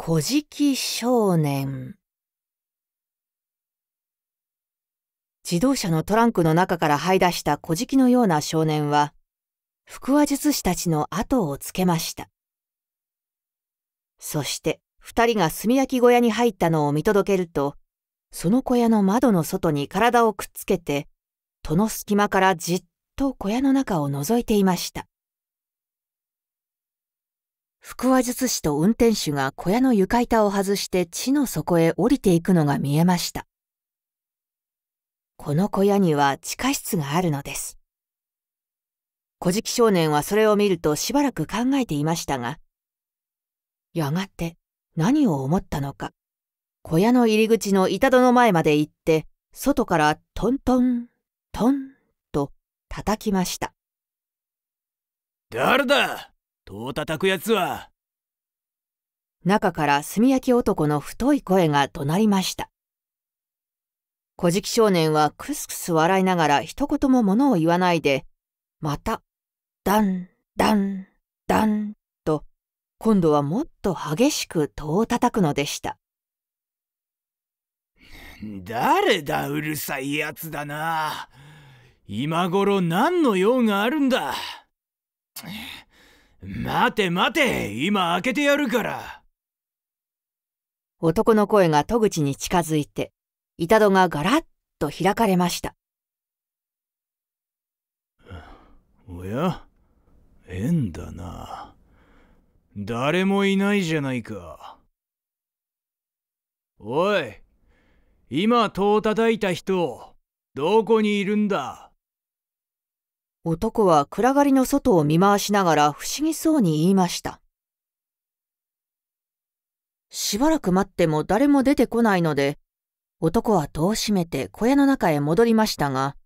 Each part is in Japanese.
古事記少年自動車のトランクの中から這い出した古事記のような少年は、腹話術師たちの後をつけました。そして、二人が炭焼き小屋に入ったのを見届けると、その小屋の窓の外に体をくっつけて、戸の隙間からじっと小屋の中を覗いていました。腹話術師と運転手が小屋の床板を外して地の底へ降りていくのが見えました。この小屋には地下室があるのです。古事記少年はそれを見るとしばらく考えていましたが、やがて何を思ったのか、小屋の入り口の板戸の前まで行って、外からトントン、トンと叩きました。誰だ戸を叩くやつは。中から炭焼き男の太い声が怒鳴りました。小じき少年はクスクス笑いながら一言も物を言わないで、また、ダン、ダン、ダンと、今度はもっと激しく戸を叩くのでした。誰だうるさいやつだな今頃何の用があるんだ待て待て今開けてやるから男の声が戸口に近づいて板戸がガラッと開かれましたおや縁だな誰もいないじゃないかおい今戸を叩いた人どこにいるんだ男は暗がりの外を見回しながら不思議そうに言いました。しばらく待っても誰も出てこないので、男は戸を閉めて小屋の中へ戻りましたが、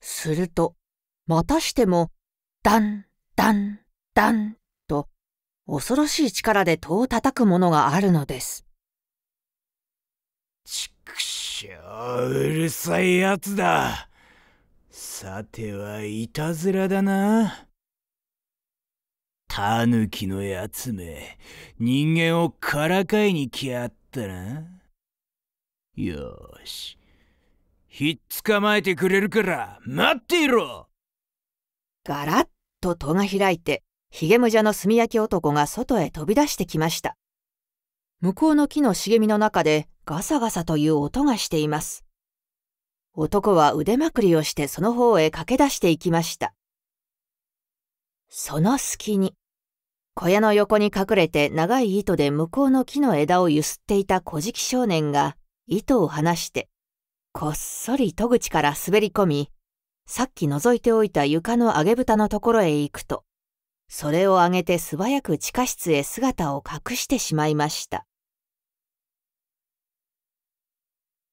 すると、またしても、ダン、ダン、ダンと、恐ろしい力で戸を叩くものがあるのです。ちくしょう、うるさいやつだ。さてはいたずらだな。タヌキのやつめ、人間をからかいに来やったな。よし。ひっ捕まえてくれるから待っていろガラッと戸が開いて、ヒゲムジャの炭焼き男が外へ飛び出してきました。向こうの木の茂みの中でガサガサという音がしています。男は腕まくりをしてその方へ駆け出していきました。その隙に、小屋の横に隠れて長い糸で向こうの木の枝をゆすっていた小じき少年が糸を離して、こっそり戸口から滑り込み、さっき覗いておいた床の上げ蓋のところへ行くと、それを上げて素早く地下室へ姿を隠してしまいました。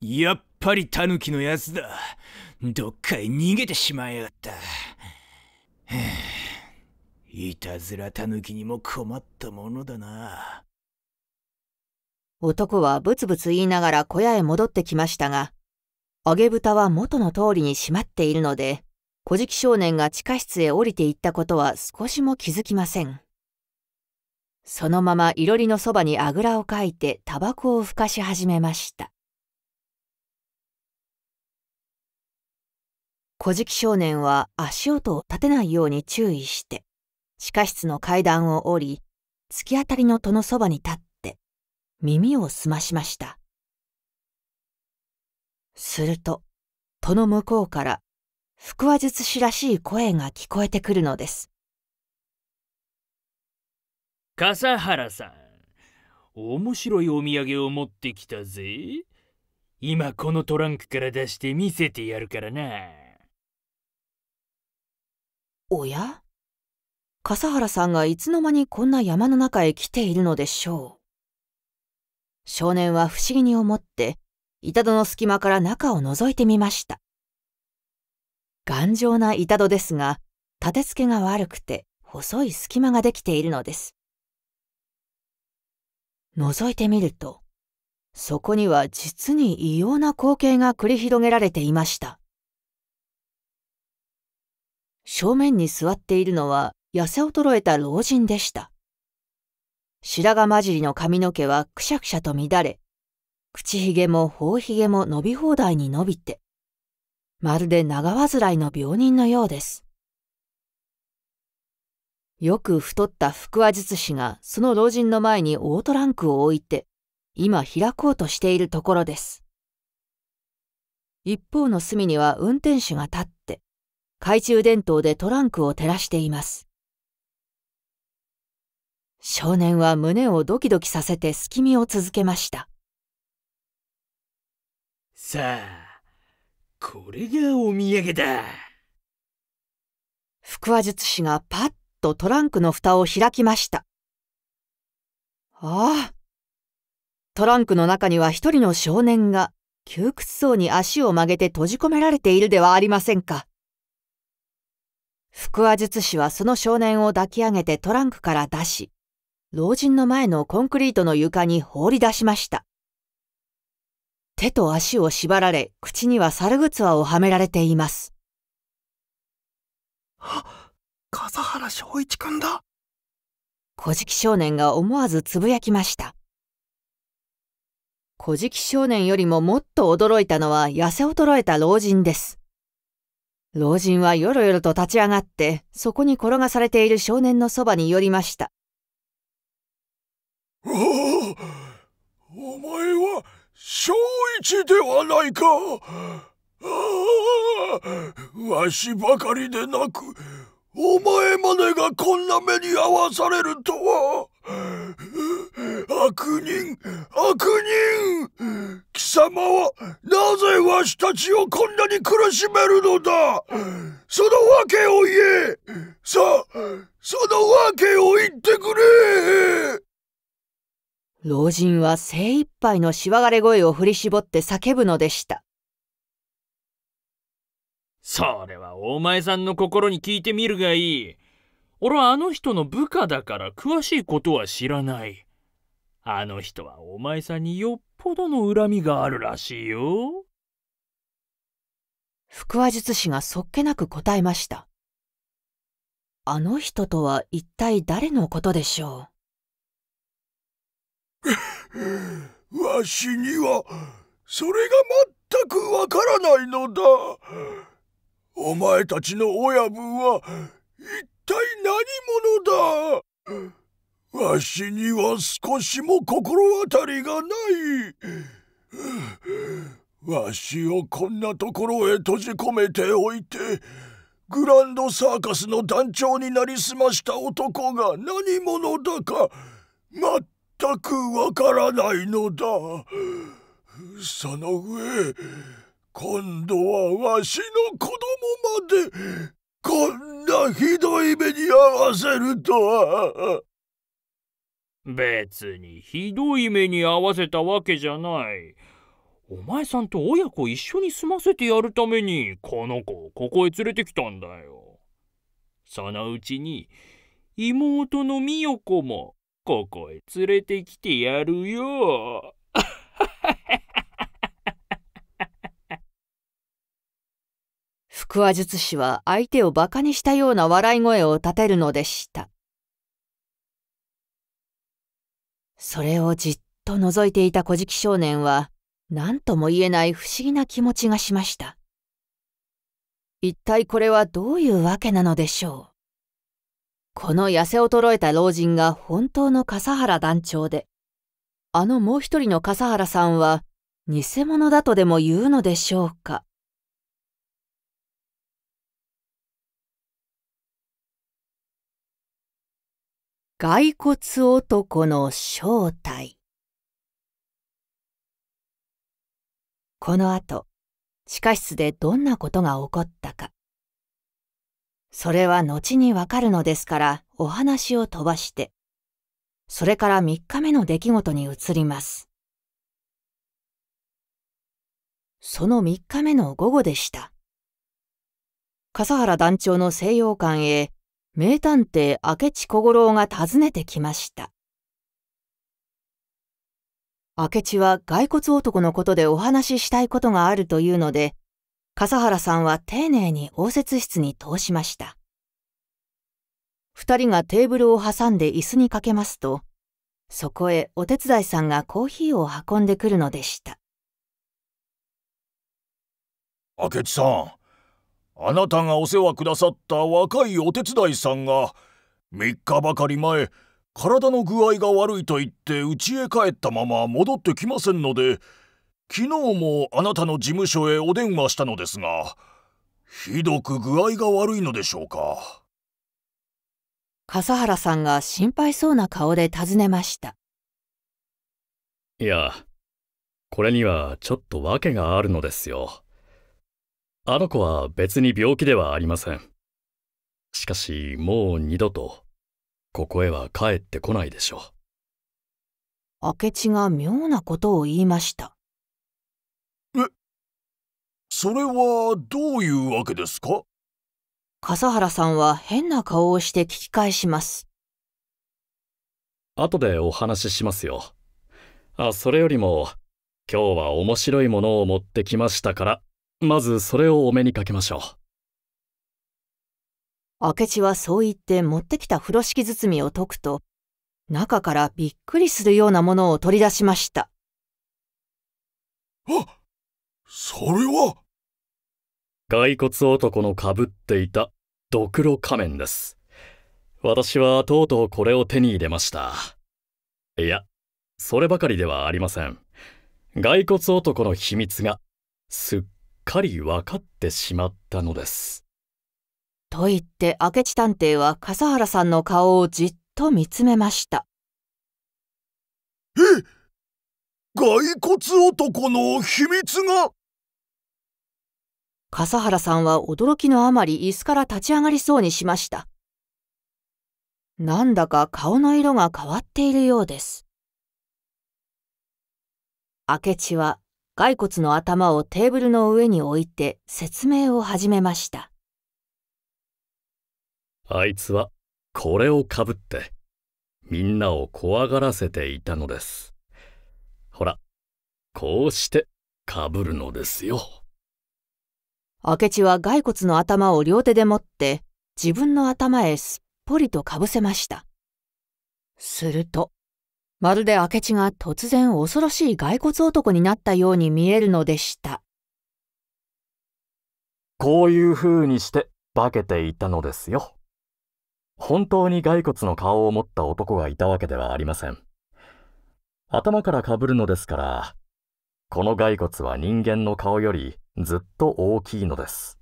やっぱりタヌキのやつだどっかへ逃げてしまいやがった いたずらタヌキにも困ったものだな男はブツブツ言いながら小屋へ戻ってきましたが揚げ豚は元の通りに閉まっているので小じ少年が地下室へ降りていったことは少しも気づきませんそのままいろりのそばにあぐらをかいてタバコをふかし始めました古事少年は足音を立てないように注意して、地下室の階段を降り、突き当たりの戸のそばに立って、耳を澄ましました。すると、戸の向こうから、腹話術師らしい声が聞こえてくるのです。笠原さん、面白いお土産を持ってきたぜ。今このトランクから出して見せてやるからな。おや笠原さんがいつの間にこんな山の中へ来ているのでしょう少年は不思議に思って板戸の隙間から中を覗いてみました頑丈な板戸ですが立て付けが悪くて細い隙間ができているのです覗いてみるとそこには実に異様な光景が繰り広げられていました正面に座っているのは痩せ衰えた老人でした。白髪混じりの髪の毛はくしゃくしゃと乱れ、口ひげも頬ひげも伸び放題に伸びて、まるで長患いの病人のようです。よく太った腹話術師がその老人の前にオートランクを置いて、今開こうとしているところです。一方の隅には運転手が立って、懐中電灯でトランクを照らしています。少年は胸をドキドキさせて隙見を続けました。さあ、これがお土産だ。腹話術師がパッとトランクの蓋を開きました。ああ。トランクの中には一人の少年が窮屈そうに足を曲げて閉じ込められているではありませんか。腹話術師はその少年を抱き上げてトランクから出し、老人の前のコンクリートの床に放り出しました。手と足を縛られ、口には猿靴輪をはめられています。は、笠原昭一くんだ。古事記少年が思わずつぶやきました。古事記少年よりももっと驚いたのは痩せ衰えた老人です。老人はよろよろと立ち上がって、そこに転がされている少年のそばに寄りました。おお前は、小一ではないかああわしばかりでなく、お前までがこんな目に遭わされるとは悪人悪人貴様はなぜわしたちをこんなに苦しめるのだその訳を言えさその訳を言ってくれ老人は精一杯のしわがれ声を振り絞って叫ぶのでしたそれはお前さんの心に聞いてみるがいい。俺はあの人の部下だから詳しいことは知らない。あの人はお前さんによっぽどの恨みがあるらしいよ。腹話術師がそっけなく答えました。あの人とは一体誰のことでしょう わしにはそれが全くわからないのだ。お前たちの親分は一体何者だわしには少しも心当たりがない。わしをこんなところへ閉じ込めておいて、グランドサーカスの団長になりすました男が何者だか全くわからないのだ。その上、今度はわしの子供までこんなひどい目に遭わせるとは別にひどい目に遭わせたわけじゃないお前さんと親子一緒に住ませてやるためにこの子をここへ連れてきたんだよそのうちに妹の美代子もここへ連れてきてやるよ腹話術師は相手を馬鹿にしたような笑い声を立てるのでした。それをじっと覗いていた小敷少年は、何とも言えない不思議な気持ちがしました。一体これはどういうわけなのでしょう。この痩せ衰えた老人が本当の笠原団長で、あのもう一人の笠原さんは偽物だとでも言うのでしょうか。骸骨男の正体この後、地下室でどんなことが起こったかそれは後にわかるのですからお話を飛ばしてそれから三日目の出来事に移りますその三日目の午後でした笠原団長の西洋館へ名探偵明智小五郎が訪ねてきました。明智は骸骨男のことでお話ししたいことがあるというので、笠原さんは丁寧に応接室に通しました。二人がテーブルを挟んで椅子にかけますと、そこへお手伝いさんがコーヒーを運んでくるのでした。明智さん、あなたがお世話くださった若いお手伝いさんが3日ばかり前体の具合が悪いと言って家へ帰ったまま戻ってきませんので昨日もあなたの事務所へお電話したのですがひどく具合が悪いのでしょうか笠原さんが心配そうな顔で尋ねましたいやこれにはちょっと訳があるのですよあの子は別に病気ではありません。しかし、もう二度と、ここへは帰ってこないでしょう。明智が妙なことを言いました。え、それはどういうわけですか笠原さんは変な顔をして聞き返します。後でお話ししますよ。あ、それよりも、今日は面白いものを持ってきましたから。まずそれをお目にかけましょう明智はそう言って持ってきた風呂敷包みを解くと中からびっくりするようなものを取り出しましたあそれは骸骨男のかぶっていたドクロ仮面です私はとうとうこれを手に入れましたいやそればかりではありません骸骨男の秘密がすっかりわかってしまったのです。と言って明智探偵は笠原さんの顔をじっと見つめました。え骸骨男の秘密が笠原さんは驚きのあまり椅子から立ち上がりそうにしました。なんだか顔の色が変わっているようです。明智は骸骨の頭をテーブルの上に置いて説明を始めました。あいつはこれをかぶってみんなを怖がらせていたのです。ほら、こうしてかぶるのですよ。明智は骸骨の頭を両手で持って自分の頭へすっぽりとかぶせました。すると、まるで明智が突然恐ろしい骸骨男になったように見えるのでした。こういうふうにして化けていたのですよ。本当に骸骨の顔を持った男がいたわけではありません。頭からかぶるのですから、この骸骨は人間の顔よりずっと大きいのです。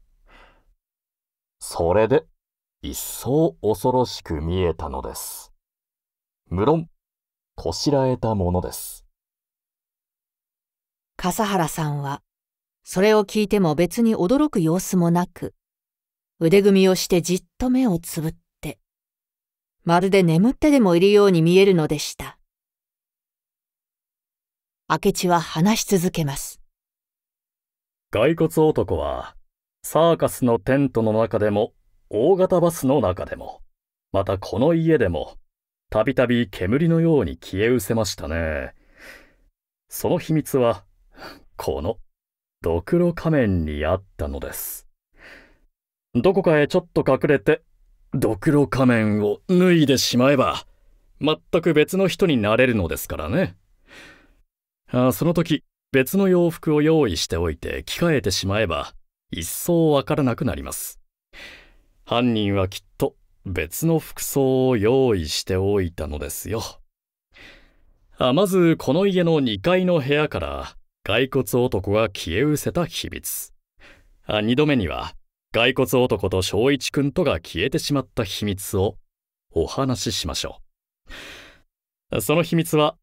それで、一層恐ろしく見えたのです。無論、こしらえたものです。笠原さんは、それを聞いても別に驚く様子もなく、腕組みをしてじっと目をつぶって、まるで眠ってでもいるように見えるのでした。明智は話し続けます。骸骨男は、サーカスのテントの中でも、大型バスの中でも、またこの家でも、たびたび煙のように消え失せましたね。その秘密は、この、ドクロ仮面にあったのです。どこかへちょっと隠れて、ドクロ仮面を脱いでしまえば、全く別の人になれるのですからね。あその時、別の洋服を用意しておいて着替えてしまえば、一層わからなくなります。犯人はきっ別の服装を用意しておいたのですよ。あまずこの家の2階の部屋から骸骨男が消え失せた秘密。あ2度目には骸骨男と正一くんとが消えてしまった秘密をお話ししましょう。その秘密は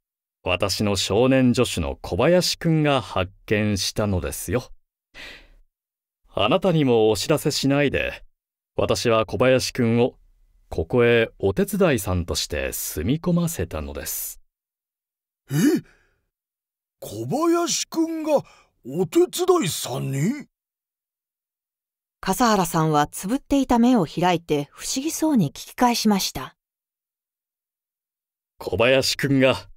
私の少年助手の小林くんが発見したのですよ。あなたにもお知らせしないで、私は小林くんをここへお手伝いさんとして住み込ませたのですえ小林くんがお手伝いさんに笠原さんはつぶっていた目を開いて不思議そうに聞き返しました小林くんが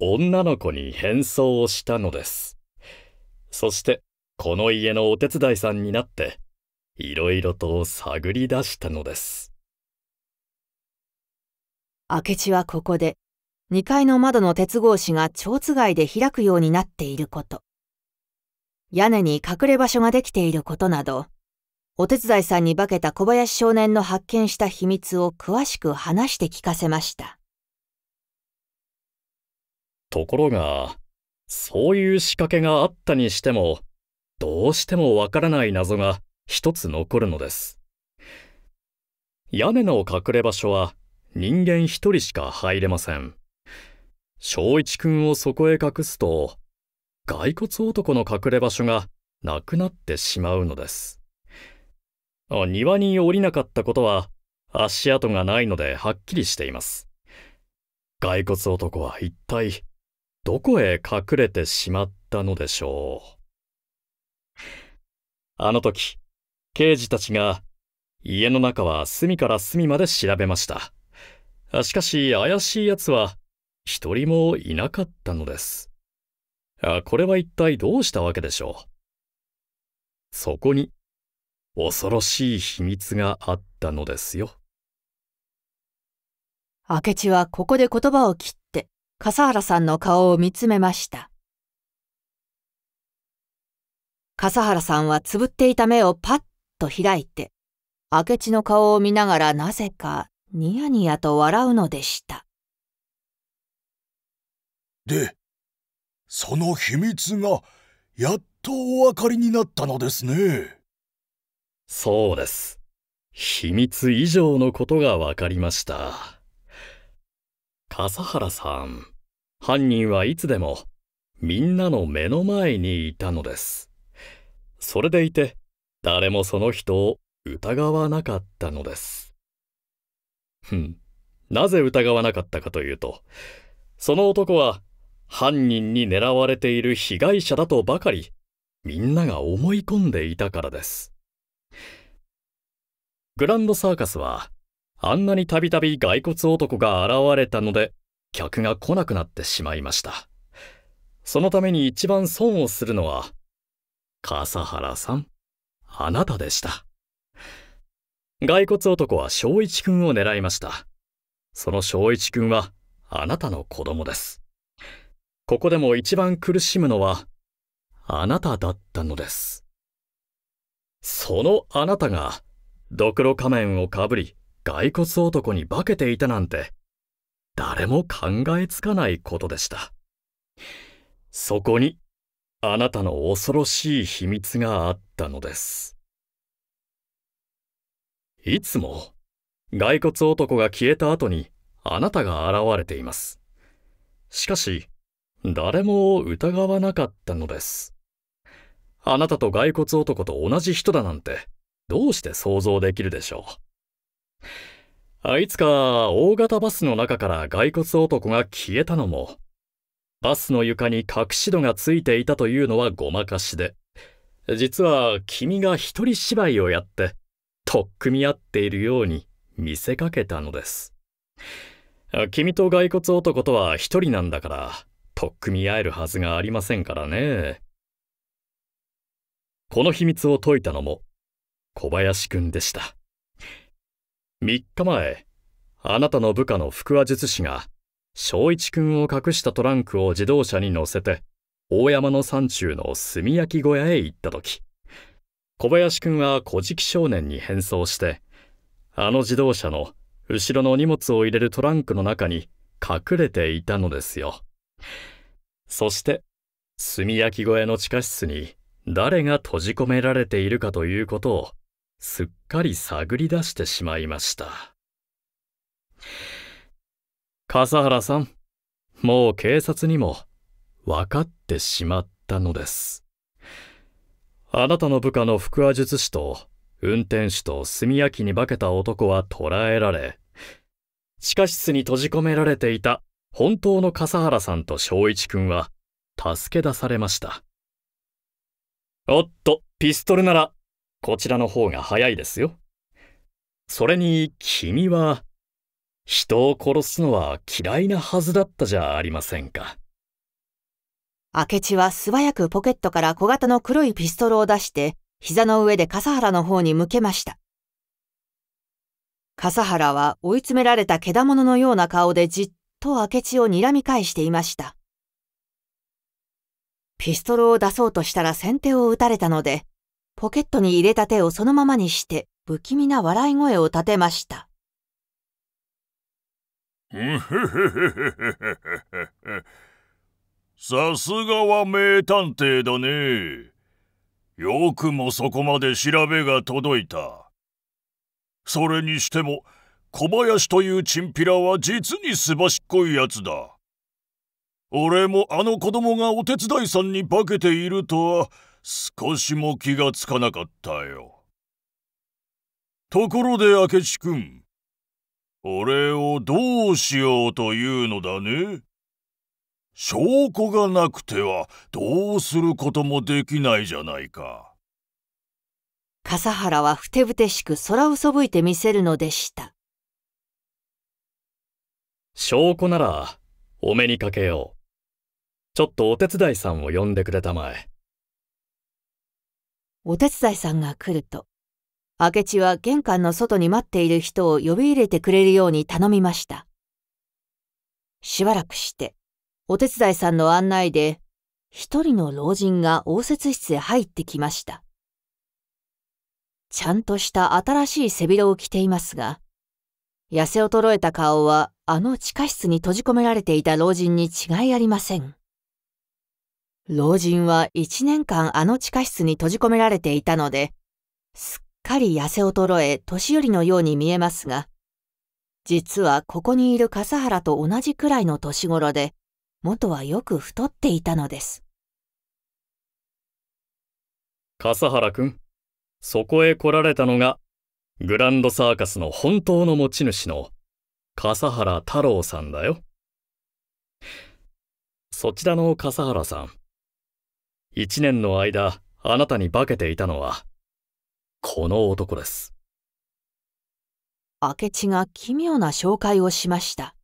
女の子に変装をしたのですそしてこの家のお手伝いさんになっていろいろと探り出したのです明智はここで、2階の窓の鉄格子が蝶番で開くようになっていること、屋根に隠れ場所ができていることなど、お手伝いさんに化けた小林少年の発見した秘密を詳しく話して聞かせました。ところが、そういう仕掛けがあったにしても、どうしてもわからない謎が一つ残るのです。屋根の隠れ場所は人間一人しか入れません。正一くんをそこへ隠すと、骸骨男の隠れ場所がなくなってしまうのです。庭に降りなかったことは足跡がないのではっきりしています。骸骨男は一体どこへ隠れてしまったのでしょう。あの時、刑事たちが家の中は隅から隅まで調べました。しかし怪しい奴は一人もいなかったのです。あこれは一体どうしたわけでしょう。そこに恐ろしい秘密があったのですよ。明智はここで言葉を切って笠原さんの顔を見つめました。笠原さんはつぶっていた目をパッと開いて明智の顔を見ながらなぜかニヤニヤと笑うのでしたでその秘密がやっとお分かりになったのですねそうです秘密以上のことが分かりました笠原さん犯人はいつでもみんなの目の前にいたのですそれでいて誰もその人を疑わなかったのですなぜ疑わなかったかというと、その男は犯人に狙われている被害者だとばかり、みんなが思い込んでいたからです。グランドサーカスは、あんなにたびたび骸骨男が現れたので、客が来なくなってしまいました。そのために一番損をするのは、笠原さん、あなたでした。骸骨男は正一くんを狙いました。その正一くんはあなたの子供です。ここでも一番苦しむのはあなただったのです。そのあなたがドクロ仮面をかぶり骸骨男に化けていたなんて誰も考えつかないことでした。そこにあなたの恐ろしい秘密があったのです。いつも、骸骨男が消えた後にあなたが現れています。しかし、誰も疑わなかったのです。あなたと骸骨男と同じ人だなんて、どうして想像できるでしょう。あいつか大型バスの中から骸骨男が消えたのも、バスの床に隠し戸がついていたというのはごまかしで、実は君が一人芝居をやって、とっくみ合っているように見せかけたのです。君と骸骨男とは一人なんだから、とっくみ合えるはずがありませんからね。この秘密を解いたのも、小林くんでした。3日前、あなたの部下の腹話術師が、正一くんを隠したトランクを自動車に乗せて、大山の山中の炭焼き小屋へ行った時、小林くんは古事記少年に変装して、あの自動車の後ろの荷物を入れるトランクの中に隠れていたのですよ。そして、炭焼き小屋の地下室に誰が閉じ込められているかということをすっかり探り出してしまいました。笠原さん、もう警察にも分かってしまったのです。あなたの部下の腹話術師と運転手と炭焼きに化けた男は捕らえられ、地下室に閉じ込められていた本当の笠原さんと正一君は助け出されました。おっと、ピストルならこちらの方が早いですよ。それに君は人を殺すのは嫌いなはずだったじゃありませんか。明智は素早くポケットから小型の黒いピストルを出して、膝の上で笠原の方に向けました。笠原は追い詰められた獣のような顔でじっと明智を睨み返していました。ピストルを出そうとしたら先手を打たれたので、ポケットに入れた手をそのままにして、不気味な笑い声を立てました。さすがは名探偵だね。よくもそこまで調べが届いた。それにしても、小林というチンピラは実にすばしっこいやつだ。俺もあの子供がお手伝いさんに化けているとは少しも気がつかなかったよ。ところで明智くん、俺をどうしようというのだね証拠がなくてはどうすることもできないじゃないか。笠原はふてぶてしく空をそぶいてみせるのでした。証拠ならお目にかけよう。ちょっとお手伝いさんを呼んでくれたまえ。お手伝いさんが来ると、明智は玄関の外に待っている人を呼び入れてくれるように頼みました。しばらくして、お手伝いさんの案内で、一人の老人が応接室へ入ってきました。ちゃんとした新しい背広を着ていますが、痩せ衰えた顔はあの地下室に閉じ込められていた老人に違いありません。老人は一年間あの地下室に閉じ込められていたので、すっかり痩せ衰え年寄りのように見えますが、実はここにいる笠原と同じくらいの年頃で、元はよく太っていたのです。笠原君そこへ来られたのが、グランドサーカスの本当の持ち主の笠原太郎さんだよ。そちらの笠原さん、一年の間、あなたに化けていたのは、この男です。明智が奇妙な紹介をしました。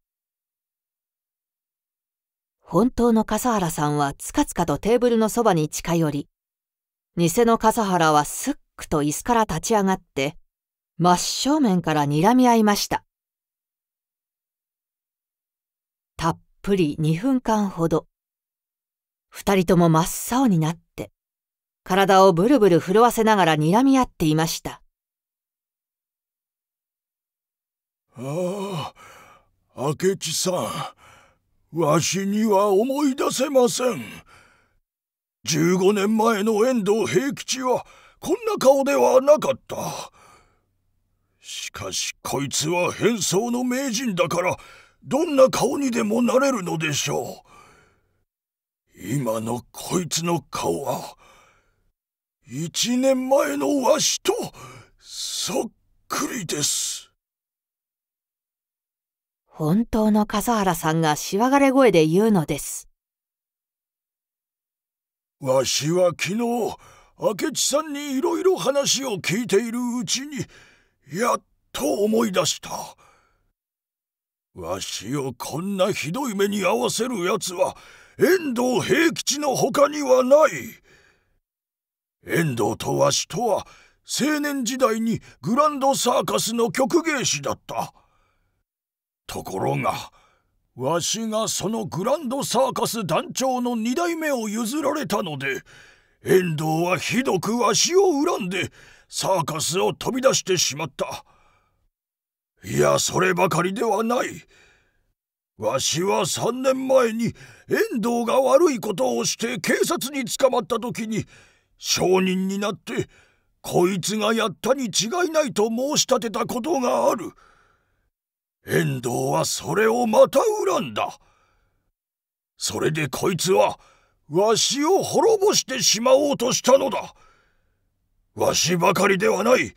本当の笠原さんはつかつかとテーブルのそばに近寄り、偽の笠原はすっくと椅子から立ち上がって、真正面から睨み合いました。たっぷり2分間ほど、二人とも真っ青になって、体をブルブル震わせながら睨み合っていました。ああ、明智さん。わしには思い出せません。15年前の遠藤平吉はこんな顔ではなかった。しかしこいつは変装の名人だからどんな顔にでもなれるのでしょう。今のこいつの顔は、1年前のわしとそっくりです。本当の笠原さんがしわがれ声で言うのです。わしは昨日、明智さんにいろいろ話を聞いているうちに、やっと思い出した。わしをこんなひどい目に遭わせる奴は、遠藤平吉の他にはない。遠藤とわしとは、青年時代にグランドサーカスの曲芸師だった。ところがわしがそのグランドサーカス団長の2代目を譲られたので遠藤はひどくわしを恨んでサーカスを飛び出してしまったいやそればかりではないわしは3年前に遠藤が悪いことをして警察に捕まった時に証人になってこいつがやったに違いないと申し立てたことがある。遠藤はそれをまた恨んだ。それでこいつは、わしを滅ぼしてしまおうとしたのだ。わしばかりではない。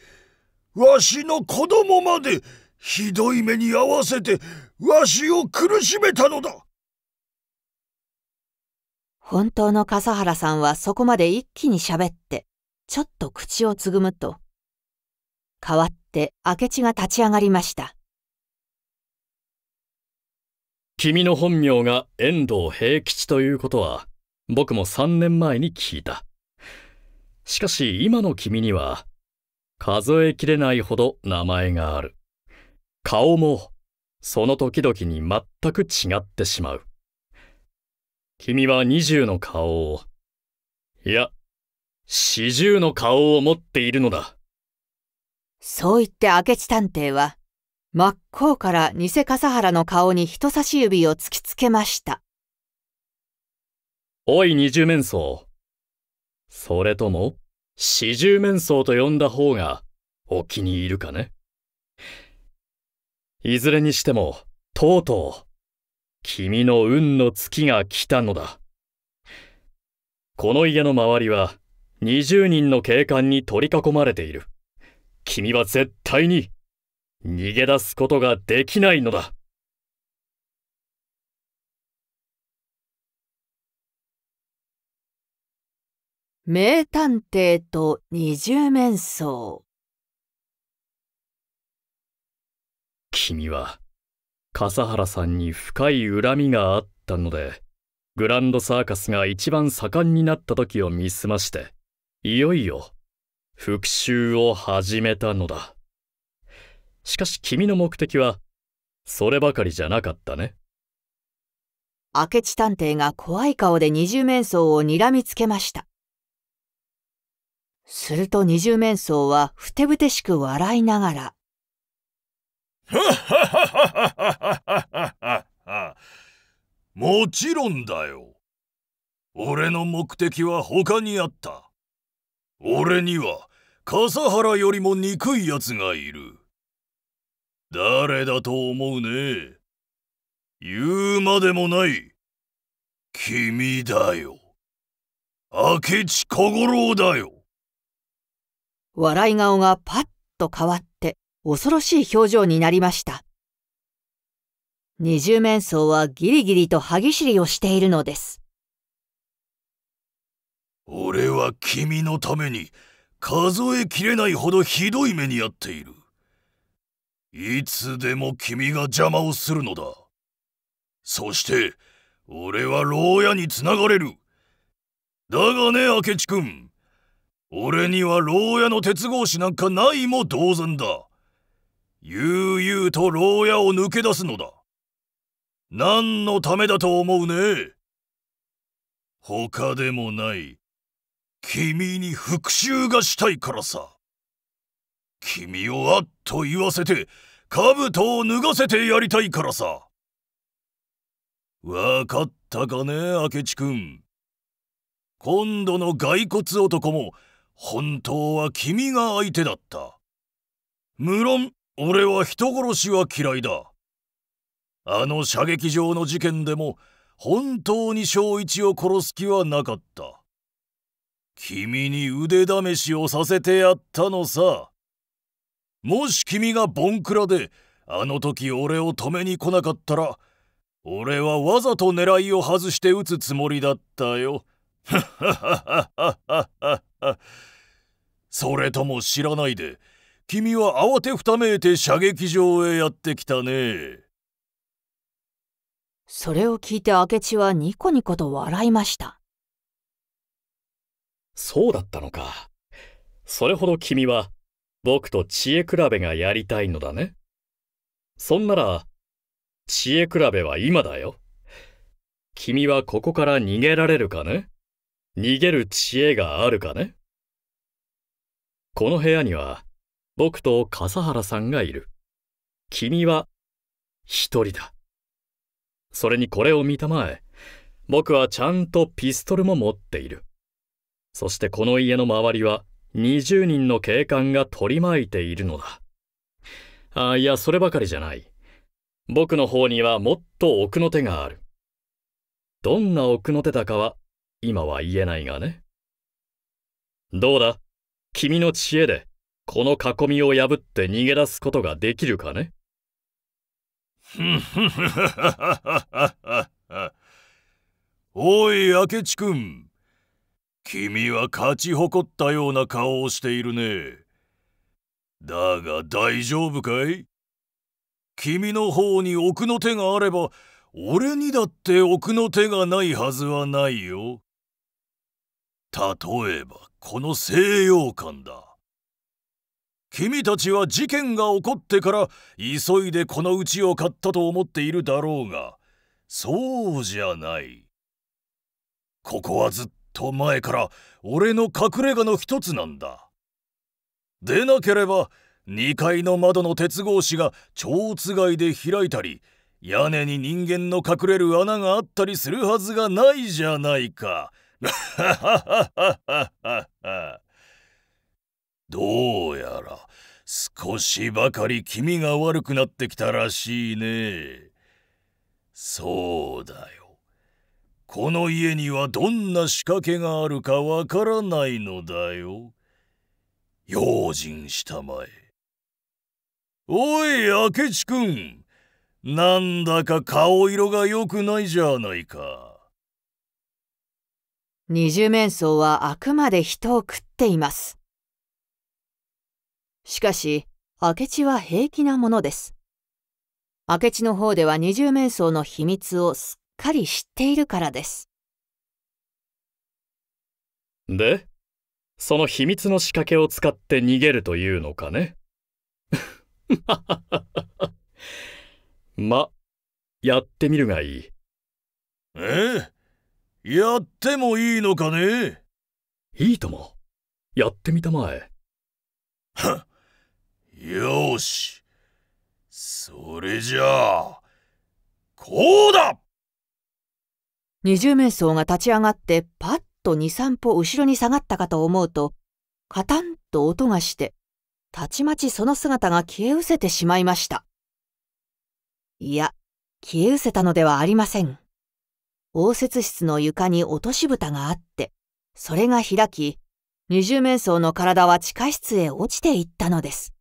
わしの子供まで、ひどい目に遭わせて、わしを苦しめたのだ。本当の笠原さんはそこまで一気に喋って、ちょっと口をつぐむと、代わって明智が立ち上がりました。君の本名が遠藤平吉ということは僕も3年前に聞いた。しかし今の君には数えきれないほど名前がある。顔もその時々に全く違ってしまう。君は20の顔を、いや、四十の顔を持っているのだ。そう言って明智探偵は真っ向から偽笠原の顔に人差し指を突きつけました。おい二十面相。それとも、四十面相と呼んだ方がお気に入るかねいずれにしても、とうとう、君の運の月が来たのだ。この家の周りは、20人の警官に取り囲まれている。君は絶対に逃げ出すことができないのだ。名探偵と二面相君は笠原さんに深い恨みがあったのでグランドサーカスが一番盛んになった時を見すましていよいよ復讐を始めたのだ。しかし君の目的は、そればかりじゃなかったね。明智探偵が怖い顔で二重面相を睨みつけました。すると二重面相はふてぶてしく笑いながら。もちろんだよ。俺の目的は他にあった。俺には笠原よりも憎い奴がいる。誰だと思うね言うまでもない君だよ明智小五郎だよ笑い顔がパッと変わって恐ろしい表情になりました二十面相はギリギリと歯ぎしりをしているのです俺は君のために数えきれないほどひどい目に遭っているいつでも君が邪魔をするのだそして俺は牢屋につながれるだがね明智君俺には牢屋の鉄格子なんかないも同然だ悠々と牢屋を抜け出すのだ何のためだと思うね他でもない君に復讐がしたいからさ君をあっと言わせて兜を脱がせてやりたいからさわかったかね明智くん今度の骸骨男も本当は君が相手だった無論俺は人殺しは嫌いだあの射撃場の事件でも本当に正一を殺す気はなかった君に腕試しをさせてやったのさもし君がボンクラであの時俺を止めに来なかったら俺はわざと狙いを外して撃つつもりだったよ。それとも知らないで君は慌てふためいて射撃場へやってきたね。それを聞いて明智はニコニコと笑いました。そうだったのか。それほど君は僕と知恵比べがやりたいのだね。そんなら、知恵比べは今だよ。君はここから逃げられるかね逃げる知恵があるかねこの部屋には僕と笠原さんがいる。君は一人だ。それにこれを見たまえ、僕はちゃんとピストルも持っている。そしてこの家の周りは20人の警官が取り巻いているのだ。あ、いや、そればかりじゃない。僕の方にはもっと奥の手がある。どんな奥の手だかは、今は言えないがね。どうだ君の知恵で、この囲みを破って逃げ出すことができるかねおい、明智君。君は勝ち誇ったような顔をしているね。だが大丈夫かい君の方に奥の手があれば、俺にだって奥の手がないはずはないよ。例えば、この西洋館だ。君たちは事件が起こってから急いでこの家を買ったと思っているだろうが、そうじゃない。ここはずっと前から俺の隠れ家の一つなんだでなければ2階の窓の鉄格子が蝶つがいで開いたり屋根に人間の隠れる穴があったりするはずがないじゃないか どうやら少しばかり気味が悪くなってきたらしいねそうだよこの家にはどんな仕掛けがあるかわからないのだよ。用心したまえ。おい、明智くん。なんだか顔色が良くないじゃないか。二十面相はあくまで人を食っています。しかし、明智は平気なものです。明智の方では二十面相の秘密をすかり知っているからです。で、その秘密の仕掛けを使って逃げるというのかね。ま、やってみるがいい。えやってもいいのかねいいとも。やってみたまえ。よし。それじゃあ、こうだ20面相が立ち上がってパッと2、3歩後ろに下がったかと思うと、カタンと音がして、たちまちその姿が消え失せてしまいました。いや、消え失せたのではありません。応接室の床に落とし蓋があって、それが開き、二十面相の体は地下室へ落ちていったのです。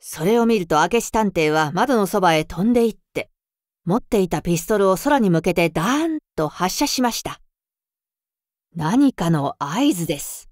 それを見ると明智探偵は窓のそばへ飛んでいって、持っていたピストルを空に向けてダーンと発射しました。何かの合図です。